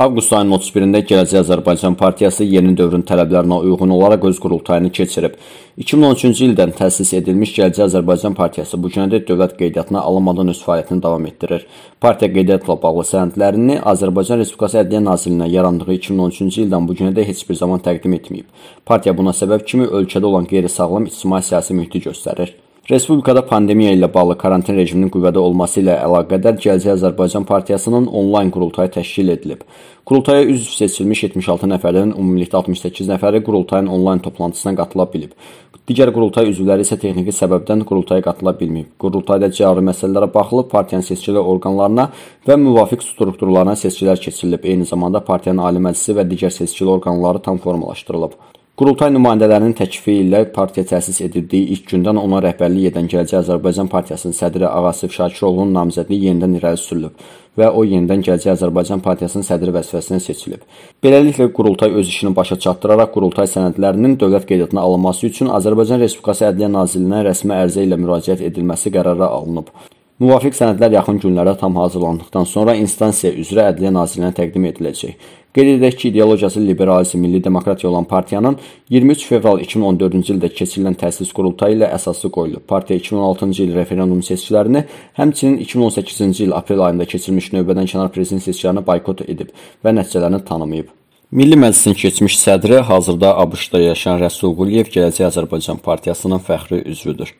Avqust ayının 31-də Gələcək Azərbaycan Partiyası yeni dövrün tələblərinə uyğun olaraq öz qurultayını keçirib. 2013-cü ildən təsis edilmiş Gələcək Azərbaycan Partiyası bu günədək dövlət qeydiyyatına alınmadan öz fəaliyyətini davam etdirir. Partiya qeydiyyatla bağlı sənədlərini Azərbaycan Respublikası Ədliyyə Nazirliyinə yarandığı 2013-cü ildən bu günədək heç bir zaman təqdim etməyib. Partiya buna səbəb kimi ölkədə olan qeyri-sağlam ictimai-siyasi mühiti göstərir. Respublikada pandemiya ilə bağlı karantin rejiminin qüvvədə olması ilə əlaqədar Gələcək Azərbaycan Partiyasının onlayn qurultayı təşkil edilib. Qurultaya üzv seçilmiş 76 nəfərdən ümumilikdə 68 nəfəri qurultayın onlayn toplantısına qatıla bilib. Digər qurultay üzvləri isə texniki səbəbdən qurultaya qatıla bilməyib. Qurultayda cari məsələlərə baxılıb, partiyanın seçkili orqanlarına və müvafiq strukturlarına seçkilər keçirilib. Eyni zamanda partiyanın ali məclisi və digər seçkili orqanları tam formalaşdırılıb. Qurultay nümayəndələrinin təklifi ilə partiya təsis edildiyi ilk gündən ona rəhbərlik edən Gələcək Azərbaycan Partiyasının sədri Ağasif Şakirovun namizədliyi yenidən irəli sürülüb və o yenidən Gələcək Azərbaycan Partiyasının sədri vəzifəsinə seçilib. Beləliklə Qurultay öz işini başa çatdıraraq Qurultay sənədlərinin dövlət qeydiyyatına alınması üçün Azərbaycan Respublikası Ədliyyə Nazirliyinə rəsmi ərizə ilə müraciət edilməsi qərarı alınıb. Müvafiq sənədlər yaxın günlərdə tam hazırlandıqdan sonra instansiya üzrə Ədliyyə Nazirliyinə təqdim ediləcək. Qeyd edək ki, ideologiyası liberalizm, milli demokratiya olan partiyanın 23 fevral 2014-cü ildə keçirilən təsis qurultayı ilə əsası qoyulub. Partiya 2016-cı il referendum seçkilərini, həmçinin 2018-ci il aprel ayında keçirilmiş növbədən kənar prezident seçkilərini boykot edib və nəticələrini tanımayıb. Milli Məclisin keçmiş sədri hazırda ABŞ-da yaşayan Rəsul Quliyev Gələcək Azərbaycan Partiyasının fəxri üzvüdür.